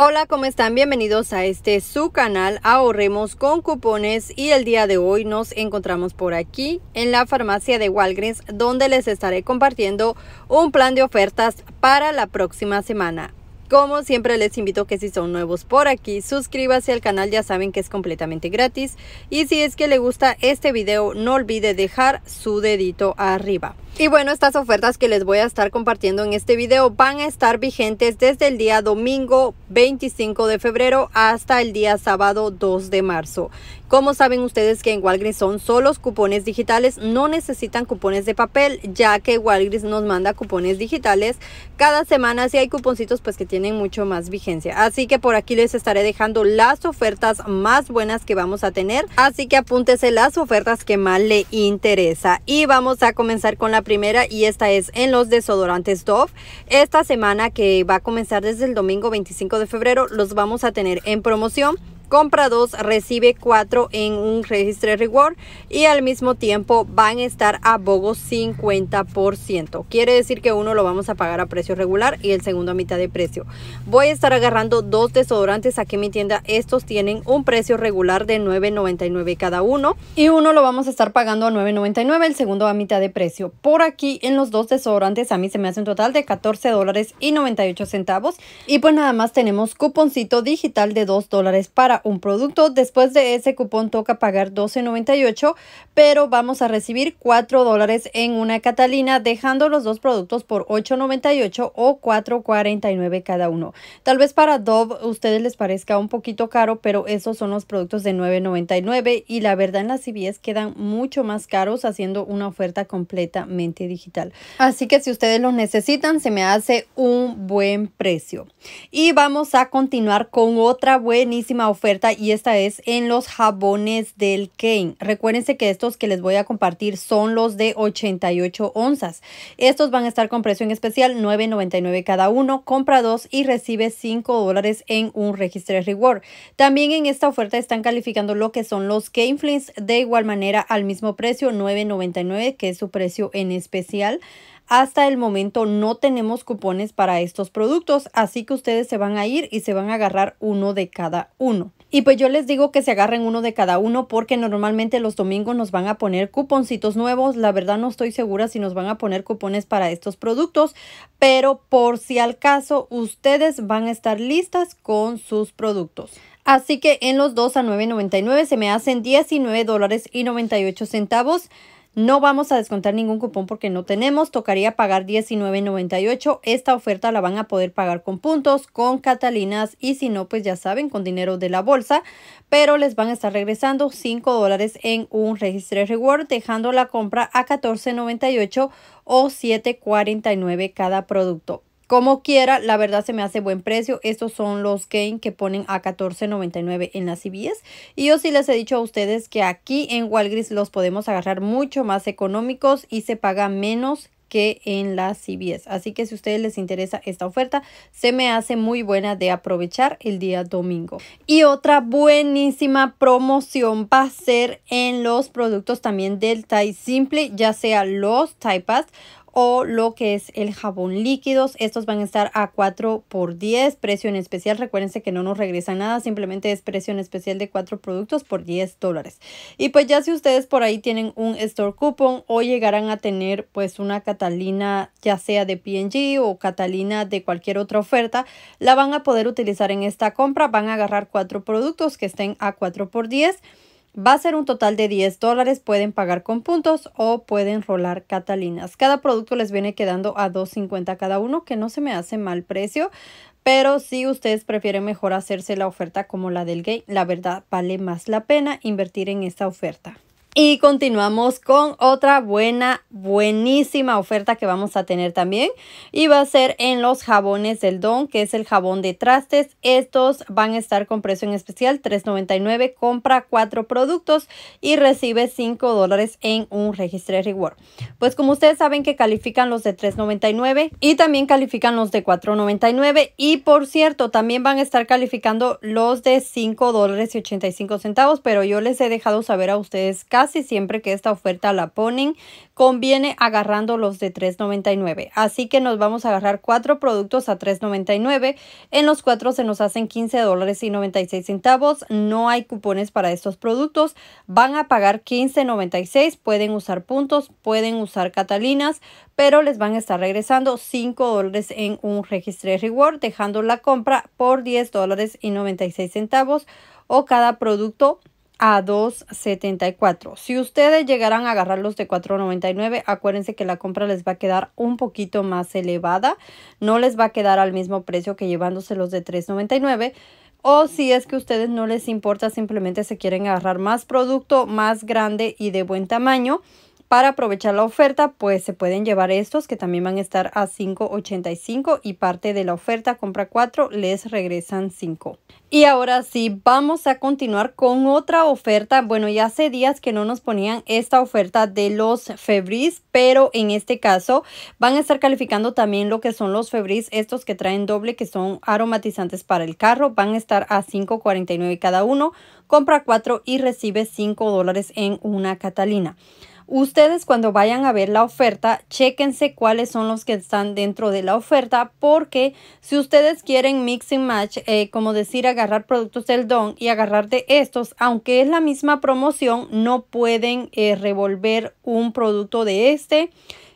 Hola, ¿cómo están? Bienvenidos a este su canal Ahorremos con Cupones y el día de hoy nos encontramos por aquí en la farmacia de Walgreens donde les estaré compartiendo un plan de ofertas para la próxima semana. Como siempre les invito que si son nuevos por aquí, suscríbase al canal, ya saben que es completamente gratis. Y si es que le gusta este video, no olvide dejar su dedito arriba. Y bueno, estas ofertas que les voy a estar compartiendo en este video van a estar vigentes desde el día domingo 25 de febrero hasta el día sábado 2 de marzo. Como saben ustedes que en Walgreens son solo cupones digitales, no necesitan cupones de papel, ya que Walgreens nos manda cupones digitales cada semana. Si hay cuponcitos, pues que tienen mucho más vigencia. Así que por aquí les estaré dejando las ofertas más buenas que vamos a tener. Así que apúntese las ofertas que más le interesa. Y vamos a comenzar con la primera y esta es en los desodorantes Dove. Esta semana que va a comenzar desde el domingo 25 de febrero los vamos a tener en promoción compra dos, recibe cuatro en un registro reward y al mismo tiempo van a estar a bogo 50%. Quiere decir que uno lo vamos a pagar a precio regular y el segundo a mitad de precio. Voy a estar agarrando dos desodorantes aquí en mi tienda. Estos tienen un precio regular de 9.99 cada uno y uno lo vamos a estar pagando a 9.99, el segundo a mitad de precio. Por aquí en los dos desodorantes a mí se me hace un total de $14.98. dólares y centavos y pues nada más tenemos cuponcito digital de 2 dólares para un producto, después de ese cupón toca pagar $12.98, pero vamos a recibir 4 dólares en una Catalina, dejando los dos productos por $8.98 o $4.49 cada uno. Tal vez para Dove ustedes les parezca un poquito caro, pero esos son los productos de $9.99 y la verdad en las CVS quedan mucho más caros haciendo una oferta completamente digital. Así que si ustedes lo necesitan, se me hace un buen precio. Y vamos a continuar con otra buenísima oferta y esta es en los jabones del Kane. Recuérdense que estos que les voy a compartir son los de 88 onzas. Estos van a estar con precio en especial 9.99 cada uno. Compra dos y recibe 5 dólares en un de Reward. También en esta oferta están calificando lo que son los Kane Flings de igual manera al mismo precio 9.99 que es su precio en especial. Hasta el momento no tenemos cupones para estos productos, así que ustedes se van a ir y se van a agarrar uno de cada uno. Y pues yo les digo que se agarren uno de cada uno porque normalmente los domingos nos van a poner cuponcitos nuevos. La verdad no estoy segura si nos van a poner cupones para estos productos, pero por si al caso ustedes van a estar listas con sus productos. Así que en los 2 a 9.99 se me hacen 19 dólares y 98 centavos. No vamos a descontar ningún cupón porque no tenemos. Tocaría pagar $19.98. Esta oferta la van a poder pagar con puntos, con catalinas y si no, pues ya saben, con dinero de la bolsa. Pero les van a estar regresando $5 en un registro reward, dejando la compra a $14.98 o $7.49 cada producto. Como quiera, la verdad se me hace buen precio. Estos son los Gain que ponen a $14.99 en las CVS. Y yo sí les he dicho a ustedes que aquí en Walgreens los podemos agarrar mucho más económicos y se paga menos que en las CVS. Así que si a ustedes les interesa esta oferta, se me hace muy buena de aprovechar el día domingo. Y otra buenísima promoción va a ser en los productos también del Thai Simple, ya sea los Thai Pass o lo que es el jabón líquidos. Estos van a estar a 4 por 10, precio en especial. Recuérdense que no nos regresa nada, simplemente es precio en especial de 4 productos por 10 dólares. Y pues ya si ustedes por ahí tienen un store coupon o llegarán a tener pues una Catalina ya sea de P&G o Catalina de cualquier otra oferta, la van a poder utilizar en esta compra. Van a agarrar 4 productos que estén a 4 por 10 Va a ser un total de 10 dólares, pueden pagar con puntos o pueden rolar catalinas. Cada producto les viene quedando a 2.50 cada uno, que no se me hace mal precio, pero si ustedes prefieren mejor hacerse la oferta como la del gay, la verdad vale más la pena invertir en esta oferta. Y continuamos con otra buena, buenísima oferta que vamos a tener también. Y va a ser en los jabones del Don, que es el jabón de trastes. Estos van a estar con precio en especial $3.99. Compra cuatro productos y recibe $5 dólares en un Registry Reward. Pues como ustedes saben que califican los de $3.99 y también califican los de $4.99. Y por cierto, también van a estar calificando los de $5.85. dólares Pero yo les he dejado saber a ustedes casi y siempre que esta oferta la ponen, conviene agarrando los de 3.99. Así que nos vamos a agarrar cuatro productos a 3.99. En los cuatro se nos hacen $15.96. dólares y centavos. No hay cupones para estos productos. Van a pagar 15.96. Pueden usar puntos, pueden usar catalinas, pero les van a estar regresando 5 dólares en un de Reward, dejando la compra por $10.96 dólares y centavos o cada producto a 2.74. Si ustedes llegaran a agarrar los de 4.99, acuérdense que la compra les va a quedar un poquito más elevada. No les va a quedar al mismo precio que llevándose los de 3.99. O si es que a ustedes no les importa, simplemente se quieren agarrar más producto, más grande y de buen tamaño. Para aprovechar la oferta, pues se pueden llevar estos que también van a estar a 5.85 y parte de la oferta compra 4 les regresan 5. Y ahora sí, vamos a continuar con otra oferta. Bueno, ya hace días que no nos ponían esta oferta de los Febris, pero en este caso van a estar calificando también lo que son los Febris, estos que traen doble, que son aromatizantes para el carro. Van a estar a 5.49 cada uno, compra 4 y recibe 5 dólares en una Catalina. Ustedes cuando vayan a ver la oferta, chéquense cuáles son los que están dentro de la oferta, porque si ustedes quieren mix and match, eh, como decir agarrar productos del don y agarrar de estos, aunque es la misma promoción, no pueden eh, revolver un producto de este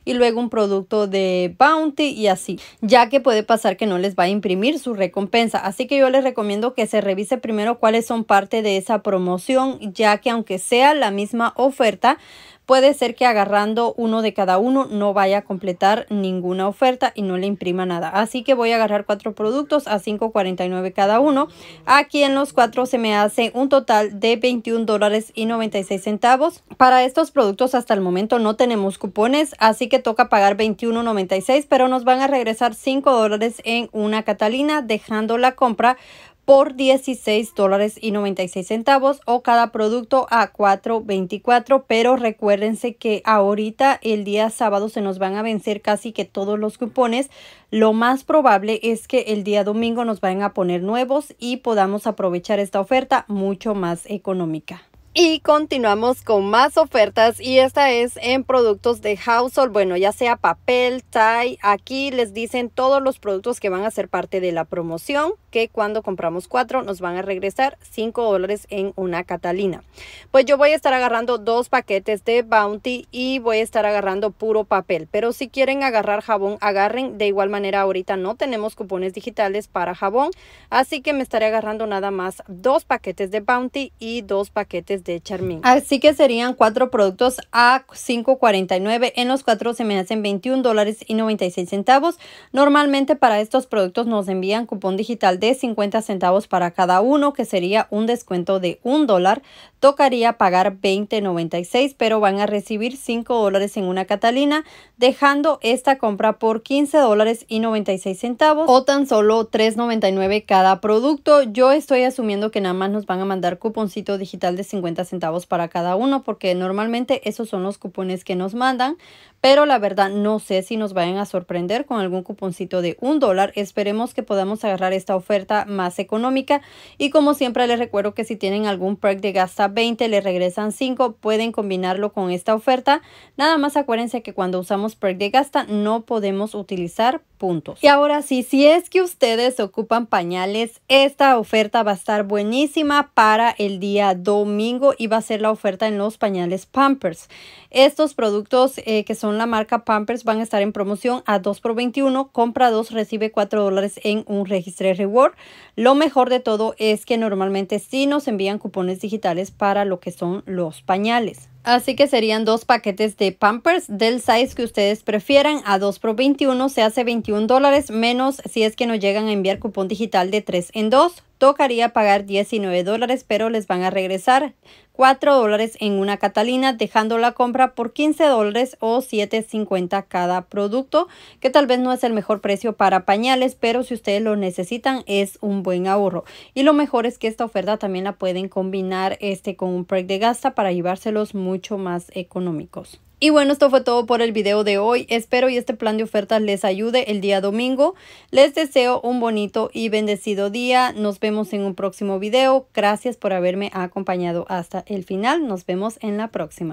y luego un producto de Bounty y así, ya que puede pasar que no les va a imprimir su recompensa. Así que yo les recomiendo que se revise primero cuáles son parte de esa promoción, ya que aunque sea la misma oferta, puede ser que agarrando uno de cada uno no vaya a completar ninguna oferta y no le imprima nada. Así que voy a agarrar cuatro productos a 5.49 cada uno. Aquí en los cuatro se me hace un total de 21 dólares y centavos. Para estos productos hasta el momento no tenemos cupones, así que toca pagar 21.96, pero nos van a regresar 5 dólares en una Catalina dejando la compra por 16 dólares y 96 centavos o cada producto a 4.24 pero recuérdense que ahorita el día sábado se nos van a vencer casi que todos los cupones lo más probable es que el día domingo nos vayan a poner nuevos y podamos aprovechar esta oferta mucho más económica y continuamos con más ofertas y esta es en productos de household, bueno, ya sea papel, tie, aquí les dicen todos los productos que van a ser parte de la promoción, que cuando compramos cuatro nos van a regresar cinco dólares en una Catalina. Pues yo voy a estar agarrando dos paquetes de Bounty y voy a estar agarrando puro papel, pero si quieren agarrar jabón, agarren, de igual manera ahorita no tenemos cupones digitales para jabón, así que me estaré agarrando nada más dos paquetes de Bounty y dos paquetes Así que serían cuatro productos a 5.49. En los cuatro se me hacen 21 dólares y 96 centavos. Normalmente para estos productos nos envían cupón digital de 50 centavos para cada uno, que sería un descuento de un dólar. Tocaría pagar 20.96, pero van a recibir 5 dólares en una Catalina, dejando esta compra por 15 dólares y 96 centavos o tan solo 3.99 cada producto. Yo estoy asumiendo que nada más nos van a mandar cuponcito digital de 50 centavos para cada uno porque normalmente esos son los cupones que nos mandan pero la verdad no sé si nos vayan a sorprender con algún cuponcito de un dólar. Esperemos que podamos agarrar esta oferta más económica y como siempre les recuerdo que si tienen algún perk de gasta 20 le regresan 5, pueden combinarlo con esta oferta. Nada más acuérdense que cuando usamos perk de gasta no podemos utilizar puntos. Y ahora sí, si es que ustedes ocupan pañales, esta oferta va a estar buenísima para el día domingo y va a ser la oferta en los pañales Pampers. Estos productos eh, que son la marca Pampers van a estar en promoción a 2 por 21. Compra 2, recibe 4 dólares en un de reward. Lo mejor de todo es que normalmente sí nos envían cupones digitales para lo que son los pañales. Así que serían dos paquetes de Pampers del size que ustedes prefieran a 2 pro 21 se hace 21 dólares menos si es que no llegan a enviar cupón digital de 3 en 2. Tocaría pagar 19 dólares pero les van a regresar 4 dólares en una Catalina dejando la compra por 15 dólares o 7.50 cada producto que tal vez no es el mejor precio para pañales pero si ustedes lo necesitan es un buen ahorro y lo mejor es que esta oferta también la pueden combinar este con un break de gasta para llevárselos muy mucho más económicos. Y bueno, esto fue todo por el video de hoy. Espero y este plan de ofertas les ayude el día domingo. Les deseo un bonito y bendecido día. Nos vemos en un próximo video. Gracias por haberme acompañado hasta el final. Nos vemos en la próxima.